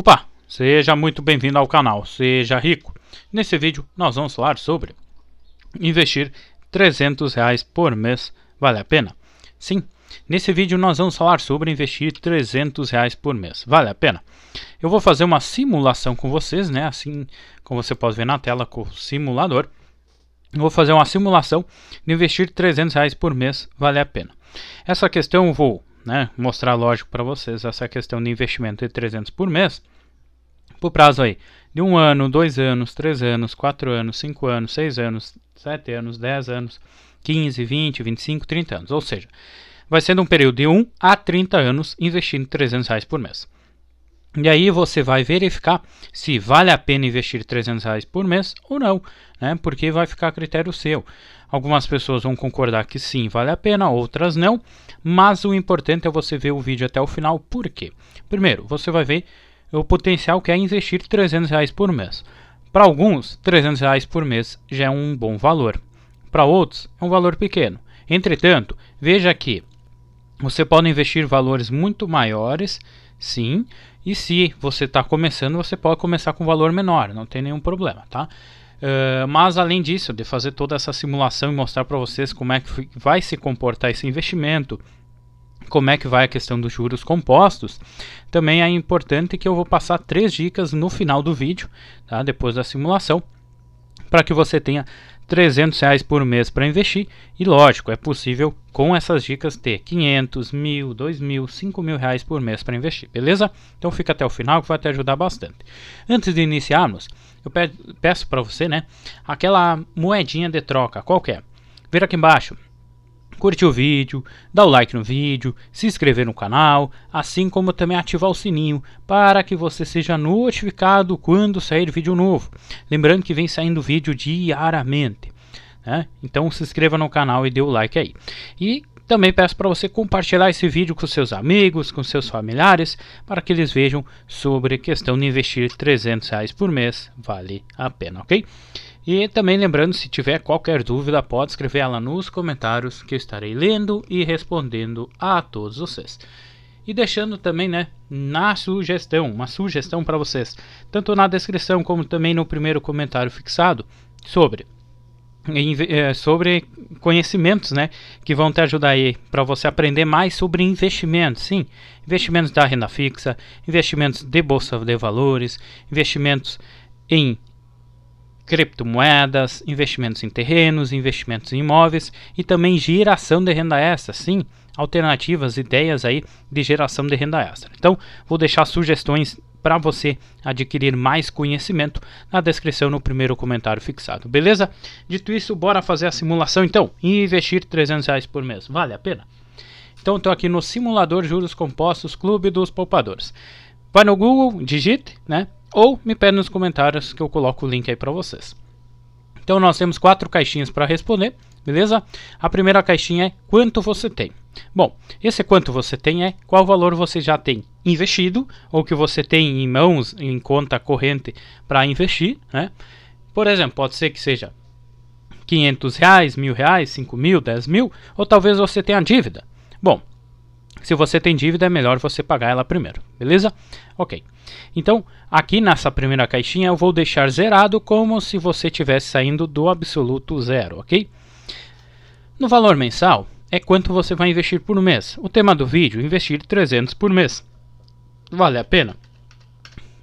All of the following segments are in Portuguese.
Opa, seja muito bem-vindo ao canal Seja Rico. Nesse vídeo nós vamos falar sobre investir 300 reais por mês vale a pena? Sim, nesse vídeo nós vamos falar sobre investir 300 reais por mês, vale a pena? Eu vou fazer uma simulação com vocês, né? assim como você pode ver na tela com o simulador. Eu vou fazer uma simulação de investir 300 reais por mês, vale a pena. Essa questão eu vou né, mostrar lógico para vocês essa questão de investimento de 300 por mês, por prazo aí de um ano, dois anos, três anos, quatro anos, cinco anos, seis anos, sete anos, dez anos, 15, 20, 25, 30 anos. Ou seja, vai sendo um período de 1 a 30 anos investindo 300 reais por mês. E aí você vai verificar se vale a pena investir 300 reais por mês ou não, né? porque vai ficar a critério seu. Algumas pessoas vão concordar que sim, vale a pena, outras não, mas o importante é você ver o vídeo até o final, por quê? Primeiro, você vai ver o potencial que é investir 300 reais por mês. Para alguns, 300 reais por mês já é um bom valor. Para outros, é um valor pequeno. Entretanto, veja que você pode investir valores muito maiores, sim, e se você está começando, você pode começar com um valor menor, não tem nenhum problema, tá? Eh, mas além disso, de fazer toda essa simulação e mostrar para vocês como é que vai se comportar esse investimento, como é que vai a questão dos juros compostos, também é importante que eu vou passar três dicas no final do vídeo, tá? depois da simulação, para que você tenha 300 reais por mês para investir e lógico é possível com essas dicas ter 500 mil 2 mil 5 mil reais por mês para investir beleza então fica até o final que vai te ajudar bastante antes de iniciarmos eu peço para você né aquela moedinha de troca qualquer é? vira aqui embaixo curtir o vídeo, dar o like no vídeo, se inscrever no canal, assim como também ativar o sininho para que você seja notificado quando sair vídeo novo. Lembrando que vem saindo vídeo diariamente. Né? Então se inscreva no canal e dê o like aí. E também peço para você compartilhar esse vídeo com seus amigos, com seus familiares, para que eles vejam sobre a questão de investir 300 reais por mês. Vale a pena, ok? E também lembrando, se tiver qualquer dúvida, pode escrever ela nos comentários que eu estarei lendo e respondendo a todos vocês. E deixando também, né, na sugestão, uma sugestão para vocês, tanto na descrição como também no primeiro comentário fixado, sobre eh, sobre conhecimentos, né, que vão te ajudar aí para você aprender mais sobre investimentos, sim, investimentos da renda fixa, investimentos de bolsa de valores, investimentos em criptomoedas, investimentos em terrenos, investimentos em imóveis e também geração de renda extra, sim, alternativas, ideias aí de geração de renda extra. Então, vou deixar sugestões para você adquirir mais conhecimento na descrição no primeiro comentário fixado, beleza? Dito isso, bora fazer a simulação então e investir 300 reais por mês, vale a pena? Então, estou aqui no simulador juros compostos Clube dos Poupadores. Vai no Google, digite, né? Ou me pede nos comentários que eu coloco o link aí para vocês. Então nós temos quatro caixinhas para responder, beleza? A primeira caixinha é quanto você tem. Bom, esse quanto você tem é qual valor você já tem investido ou que você tem em mãos, em conta corrente para investir, né? Por exemplo, pode ser que seja 500 reais, mil reais, 5 mil, 10 mil, ou talvez você tenha dívida. Bom, se você tem dívida, é melhor você pagar ela primeiro, beleza? Ok. Então, aqui nessa primeira caixinha eu vou deixar zerado como se você estivesse saindo do absoluto zero, ok? No valor mensal, é quanto você vai investir por mês. O tema do vídeo, investir 300 por mês. Vale a pena?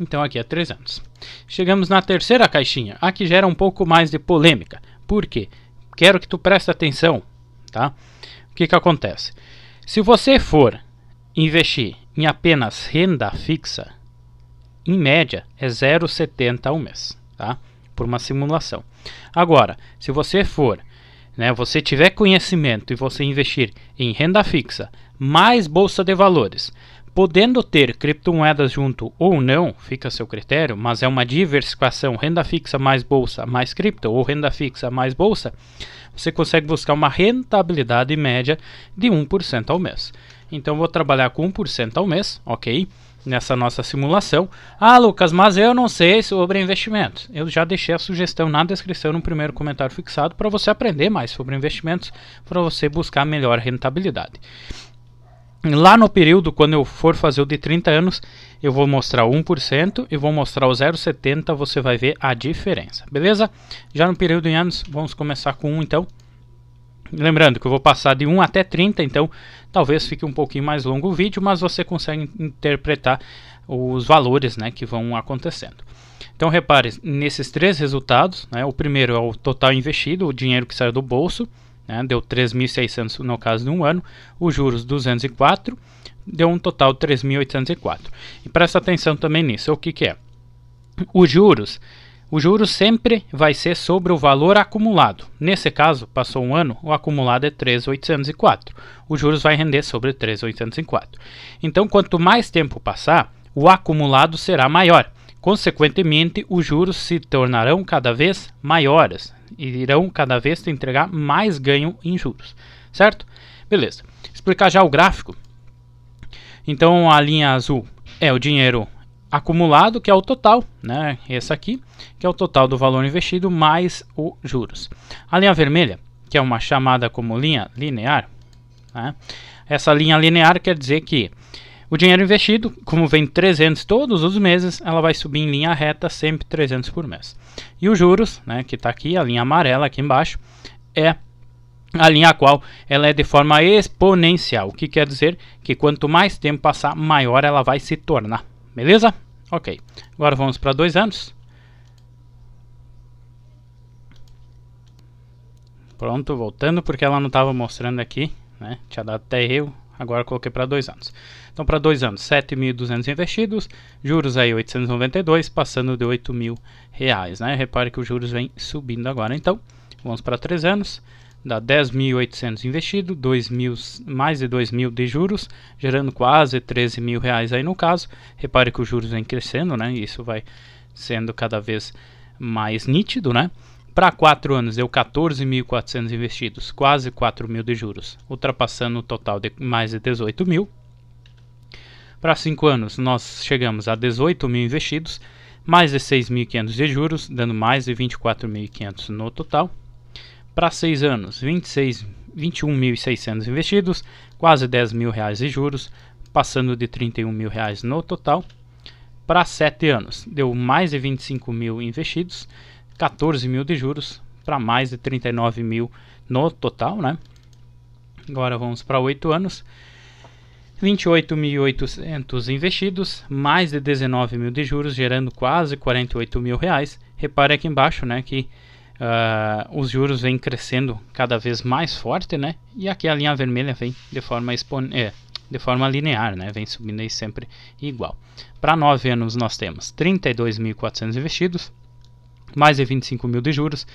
Então aqui é 300. Chegamos na terceira caixinha. Aqui gera um pouco mais de polêmica. Por quê? Quero que tu preste atenção, tá? O que que acontece? Se você for investir em apenas renda fixa, em média é 0,70 ao mês, tá? Por uma simulação. Agora, se você for, né, você tiver conhecimento e você investir em renda fixa mais bolsa de valores, Podendo ter criptomoedas junto ou não, fica a seu critério, mas é uma diversificação renda fixa mais bolsa mais cripto ou renda fixa mais bolsa, você consegue buscar uma rentabilidade média de 1% ao mês. Então vou trabalhar com 1% ao mês, ok? Nessa nossa simulação. Ah, Lucas, mas eu não sei sobre investimentos. Eu já deixei a sugestão na descrição no primeiro comentário fixado para você aprender mais sobre investimentos, para você buscar melhor rentabilidade. Lá no período, quando eu for fazer o de 30 anos, eu vou mostrar o 1% e vou mostrar o 0,70, você vai ver a diferença, beleza? Já no período em anos, vamos começar com 1 então. Lembrando que eu vou passar de 1 até 30, então talvez fique um pouquinho mais longo o vídeo, mas você consegue interpretar os valores né, que vão acontecendo. Então repare nesses três resultados, né, o primeiro é o total investido, o dinheiro que saiu do bolso, né, deu 3.600 no caso de um ano, os juros 204, deu um total de 3.804. E presta atenção também nisso, o que, que é? Os juros, o juros sempre vai ser sobre o valor acumulado. Nesse caso, passou um ano, o acumulado é 3,804. os juros vai render sobre 3,804. Então, quanto mais tempo passar, o acumulado será maior. Consequentemente, os juros se tornarão cada vez maiores irão cada vez te entregar mais ganho em juros, certo? Beleza. Explicar já o gráfico. Então a linha azul é o dinheiro acumulado, que é o total, né? Esse aqui, que é o total do valor investido mais os juros. A linha vermelha, que é uma chamada como linha linear, né? Essa linha linear quer dizer que o dinheiro investido, como vem 300 todos os meses, ela vai subir em linha reta, sempre 300 por mês. E os juros, né, que está aqui, a linha amarela aqui embaixo, é a linha a qual ela é de forma exponencial, o que quer dizer que quanto mais tempo passar, maior ela vai se tornar. Beleza? Ok. Agora vamos para dois anos. Pronto, voltando porque ela não estava mostrando aqui, né? Tinha dado até erro. Agora coloquei para dois anos. Então, para dois anos, 7.200 investidos, juros aí 892, passando de 8 mil reais. Né? Repare que os juros vem subindo agora. Então, vamos para três anos, dá 10.800 investido, 2 mil, mais de 2 mil de juros, gerando quase 13 mil reais aí no caso. Repare que os juros vem crescendo, né? Isso vai sendo cada vez mais nítido, né? Para 4 anos deu 14.400 investidos, quase 4 mil de juros, ultrapassando o total de mais de 18 mil. Para 5 anos nós chegamos a 18 mil investidos, mais de 6.500 de juros, dando mais de 24.500 no total. Para 6 anos, 21.600 investidos, quase 10 mil reais de juros, passando de 31 mil reais no total. Para 7 anos, deu mais de 25 mil investidos, 14 mil de juros para mais de 39 mil no total, né? Agora vamos para 8 anos. 28.800 investidos, mais de 19 mil de juros, gerando quase 48 mil reais. Repare aqui embaixo, né, que uh, os juros vêm crescendo cada vez mais forte, né? E aqui a linha vermelha vem de forma é, de forma linear, né? Vem subindo aí sempre igual. Para 9 anos nós temos 32.400 investidos, mais de 25 mil de juros,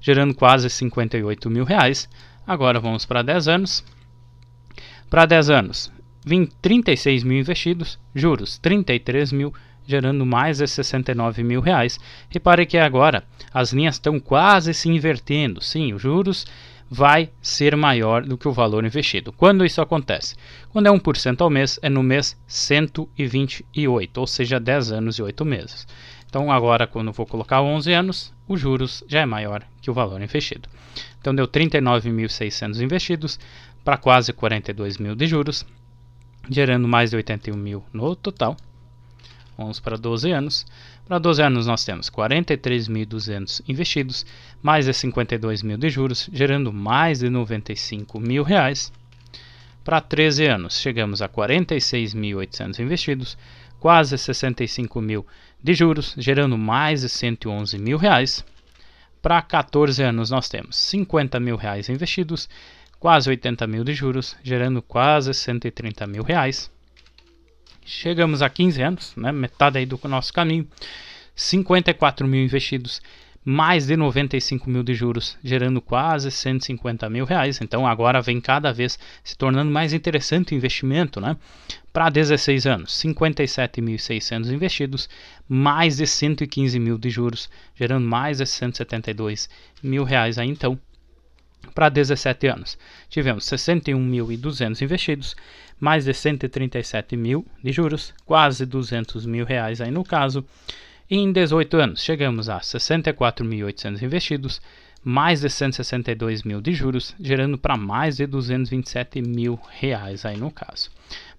gerando quase 58 mil reais. Agora vamos para 10 anos. Para 10 anos, 20, 36 mil investidos, juros 33 mil, gerando mais de 69 mil reais. Repare que agora as linhas estão quase se invertendo. Sim, os juros vai ser maior do que o valor investido. Quando isso acontece? Quando é 1% ao mês, é no mês 128, ou seja, 10 anos e 8 meses. Então agora quando vou colocar 11 anos, os juros já é maior que o valor investido. Então deu 39.600 investidos para quase 42 mil de juros, gerando mais de 81 mil no total. Vamos para 12 anos. Para 12 anos nós temos 43.200 investidos, mais de 52 mil de juros, gerando mais de 95 mil reais. Para 13 anos chegamos a 46.800 investidos, quase 65 mil de juros, gerando mais de 111 mil reais. Para 14 anos, nós temos 50 mil reais investidos, quase 80 mil de juros, gerando quase 130 mil reais. Chegamos a 15 anos, né, metade aí do nosso caminho, 54 mil investidos, mais de 95 mil de juros, gerando quase 150 mil reais. Então agora vem cada vez se tornando mais interessante o investimento, né? Para 16 anos, 57.600 investidos, mais de 115 mil de juros, gerando mais de 172 mil reais. Aí então para 17 anos. Tivemos 61.200 investidos, mais de 137 mil de juros, quase 200 mil reais aí no caso, em 18 anos, chegamos a 64.800 investidos, mais de 162 mil de juros, gerando para mais de 227 mil reais aí no caso.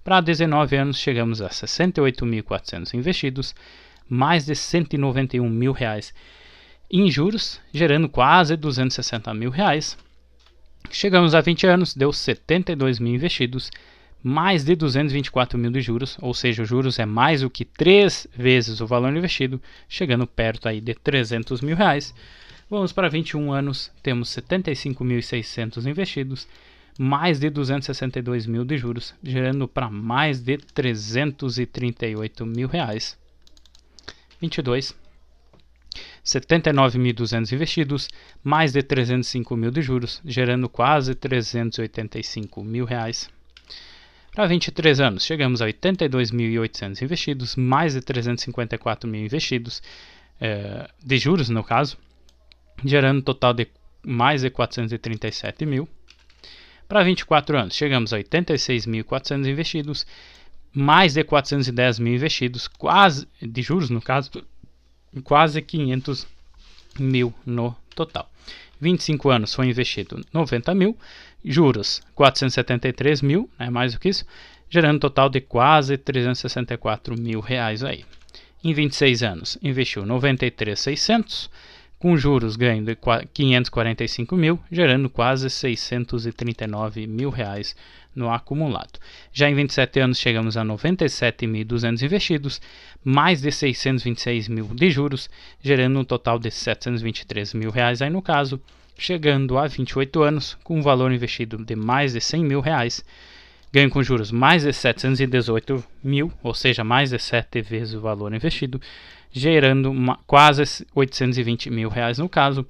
Para 19 anos, chegamos a 68.400 investidos, mais de 191 mil reais em juros, gerando quase 260 mil reais. Chegamos a 20 anos, deu 72 mil investidos, mais de 224 mil de juros, ou seja, os juros é mais do que três vezes o valor investido, chegando perto aí de 300 mil reais. Vamos para 21 anos, temos 75.600 investidos, mais de 262 mil de juros, gerando para mais de 338 mil reais. 22, 79.200 investidos, mais de 305 mil de juros, gerando quase 385 mil reais. Para 23 anos, chegamos a 82.800 investidos, mais de 354 mil investidos, eh, de juros no caso, gerando um total de mais de 437 mil. Para 24 anos, chegamos a 86.400 investidos, mais de 410 mil investidos, quase de juros no caso, quase 500 mil no total. 25 anos foi investido 90 mil, Juros, 473 mil, né, mais do que isso, gerando um total de quase 364 mil reais aí. Em 26 anos, investiu 93,600, com juros ganhando 545 mil, gerando quase 639 mil reais no acumulado. Já em 27 anos chegamos a 97.200 investidos, mais de 626 mil de juros, gerando um total de 723 mil reais aí no caso, chegando a 28 anos, com um valor investido de mais de 100 mil reais, ganho com juros mais de 718 mil, ou seja, mais de 7 vezes o valor investido, gerando uma, quase 820 mil reais no caso.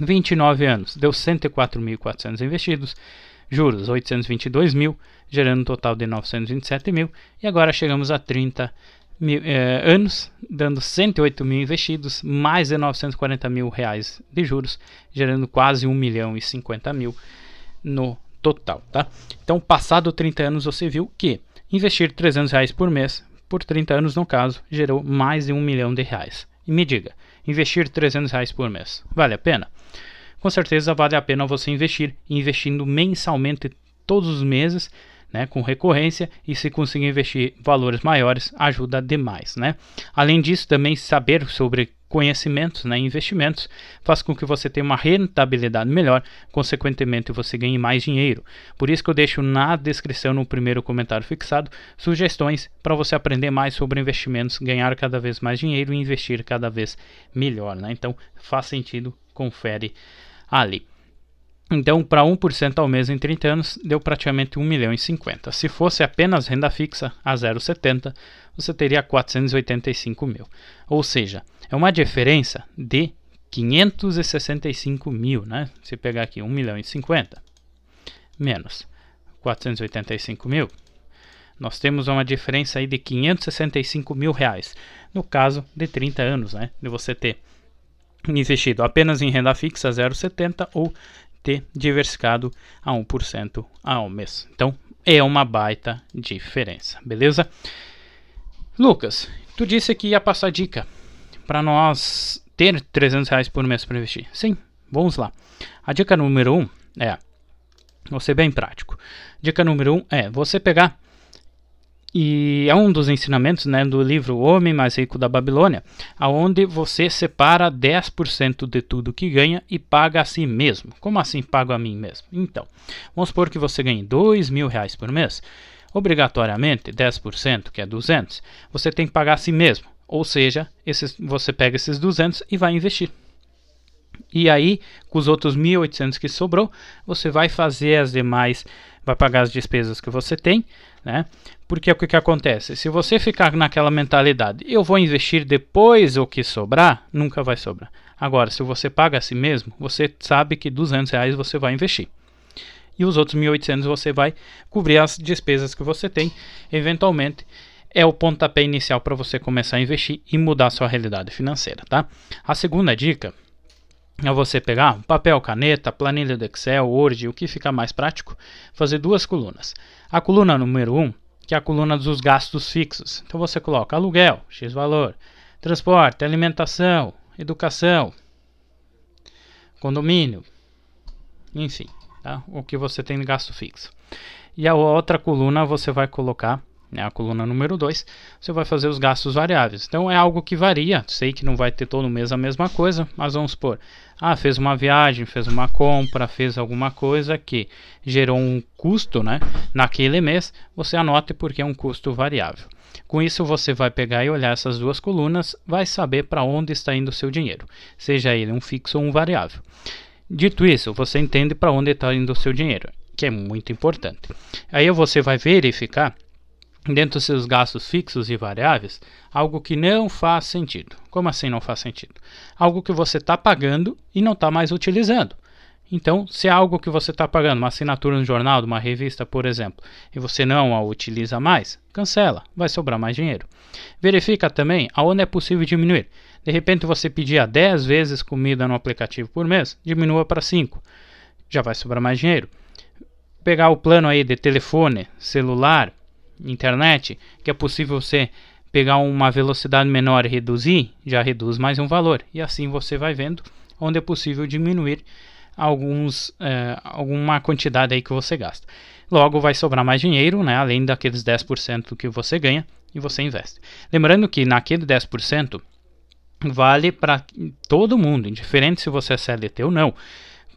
29 anos, deu 104.400 investidos, juros 822 mil, gerando um total de 927 mil, e agora chegamos a 30 mil, é, anos, dando 108 mil investidos, mais de 940 mil reais de juros, gerando quase 1 milhão e 50 mil no total. Tá? Então, passado 30 anos, você viu que investir 300 reais por mês, por 30 anos no caso, gerou mais de 1 milhão de reais. E me diga, investir 300 reais por mês, vale a pena? Com certeza vale a pena você investir, investindo mensalmente todos os meses, né, com recorrência e se conseguir investir valores maiores ajuda demais. Né? Além disso, também saber sobre conhecimentos, né, investimentos, faz com que você tenha uma rentabilidade melhor, consequentemente você ganhe mais dinheiro. Por isso que eu deixo na descrição, no primeiro comentário fixado, sugestões para você aprender mais sobre investimentos, ganhar cada vez mais dinheiro e investir cada vez melhor. Né? Então faz sentido, confere ali. Então, para 1% ao mês em 30 anos, deu praticamente 1 milhão e 50. Se fosse apenas renda fixa a 0,70, você teria 485 mil. Ou seja, é uma diferença de 565 mil, né? Se pegar aqui 1 milhão e 50 menos 485 mil, nós temos uma diferença aí de 565 mil reais. No caso de 30 anos, né? De você ter investido apenas em renda fixa 0,70 ou ter diversificado a 1% ao mês. Então é uma baita diferença, beleza? Lucas, tu disse que ia passar dica para nós ter 300 reais por mês para investir. Sim, vamos lá. A dica número 1 um é, vou ser bem prático. Dica número 1 um é você pegar e é um dos ensinamentos né, do livro O Homem Mais Rico da Babilônia, aonde você separa 10% de tudo que ganha e paga a si mesmo. Como assim pago a mim mesmo? Então, vamos supor que você ganhe 2 mil reais por mês. Obrigatoriamente, 10%, que é 200, você tem que pagar a si mesmo. Ou seja, esses, você pega esses 200 e vai investir. E aí, com os outros 1.800 que sobrou, você vai fazer as demais, vai pagar as despesas que você tem, né? Porque o que, que acontece? Se você ficar naquela mentalidade, eu vou investir depois o que sobrar, nunca vai sobrar. Agora, se você paga a si mesmo, você sabe que 200 reais você vai investir e os outros 1.800 você vai cobrir as despesas que você tem. Eventualmente, é o pontapé inicial para você começar a investir e mudar sua realidade financeira, tá? A segunda dica é você pegar papel, caneta, planilha do Excel, Word, o que fica mais prático, fazer duas colunas. A coluna número 1, um, que é a coluna dos gastos fixos. Então você coloca aluguel, X valor, transporte, alimentação, educação, condomínio, enfim, tá? o que você tem de gasto fixo. E a outra coluna você vai colocar né, a coluna número 2, você vai fazer os gastos variáveis. Então é algo que varia, sei que não vai ter todo mês a mesma coisa, mas vamos supor, ah, fez uma viagem, fez uma compra, fez alguma coisa que gerou um custo né, naquele mês, você anote porque é um custo variável. Com isso, você vai pegar e olhar essas duas colunas, vai saber para onde está indo o seu dinheiro, seja ele um fixo ou um variável. Dito isso, você entende para onde está indo o seu dinheiro, que é muito importante. Aí você vai verificar dentro dos seus gastos fixos e variáveis algo que não faz sentido. Como assim não faz sentido? Algo que você está pagando e não está mais utilizando. Então, se é algo que você está pagando, uma assinatura no jornal, de uma revista, por exemplo, e você não a utiliza mais, cancela, vai sobrar mais dinheiro. Verifica também aonde é possível diminuir. De repente você pedia 10 vezes comida no aplicativo por mês, diminua para 5. Já vai sobrar mais dinheiro. Pegar o plano aí de telefone, celular, internet, que é possível você pegar uma velocidade menor e reduzir, já reduz mais um valor. E assim você vai vendo onde é possível diminuir alguns, eh, alguma quantidade aí que você gasta. Logo, vai sobrar mais dinheiro, né, além daqueles 10% que você ganha e você investe. Lembrando que naquele 10% vale para todo mundo, indiferente se você é CLT ou não.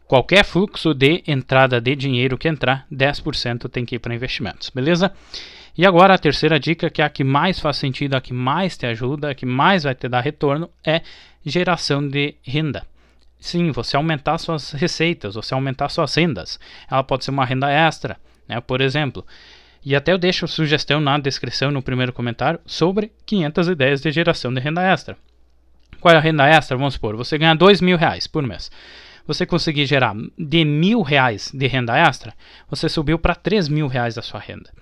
Qualquer fluxo de entrada de dinheiro que entrar, 10% tem que ir para investimentos, beleza? E agora a terceira dica, que é a que mais faz sentido, a que mais te ajuda, a que mais vai te dar retorno, é geração de renda. Sim, você aumentar suas receitas, você aumentar suas rendas. Ela pode ser uma renda extra, né? por exemplo. E até eu deixo sugestão na descrição, no primeiro comentário, sobre 500 ideias de geração de renda extra. Qual é a renda extra? Vamos supor, você ganha R$ mil reais por mês você conseguir gerar de mil reais de renda extra, você subiu para três mil reais da sua renda.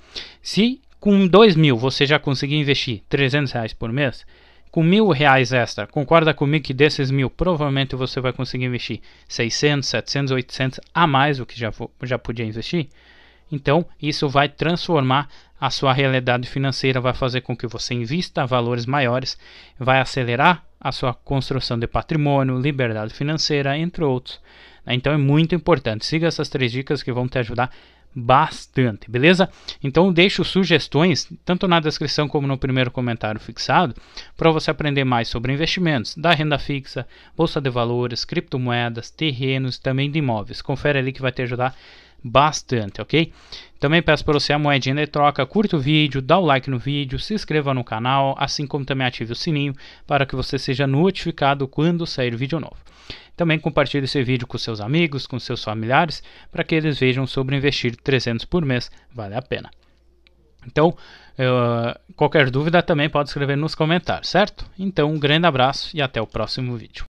Se com dois mil você já conseguir investir 300 reais por mês, com mil reais extra, concorda comigo que desses mil provavelmente você vai conseguir investir 600, 700, 800 a mais do que já, já podia investir? Então isso vai transformar a sua realidade financeira vai fazer com que você invista valores maiores, vai acelerar a sua construção de patrimônio, liberdade financeira, entre outros. Né? Então é muito importante. Siga essas três dicas que vão te ajudar bastante, beleza? Então deixo sugestões tanto na descrição como no primeiro comentário fixado para você aprender mais sobre investimentos da renda fixa, bolsa de valores, criptomoedas, terrenos e também de imóveis. Confere ali que vai te ajudar bastante, ok? Também peço para você a moedinha de troca, curta o vídeo, dá o like no vídeo, se inscreva no canal, assim como também ative o sininho para que você seja notificado quando sair vídeo novo. Também compartilhe esse vídeo com seus amigos, com seus familiares, para que eles vejam sobre investir 300 por mês, vale a pena. Então, eh, qualquer dúvida também pode escrever nos comentários, certo? Então, um grande abraço e até o próximo vídeo.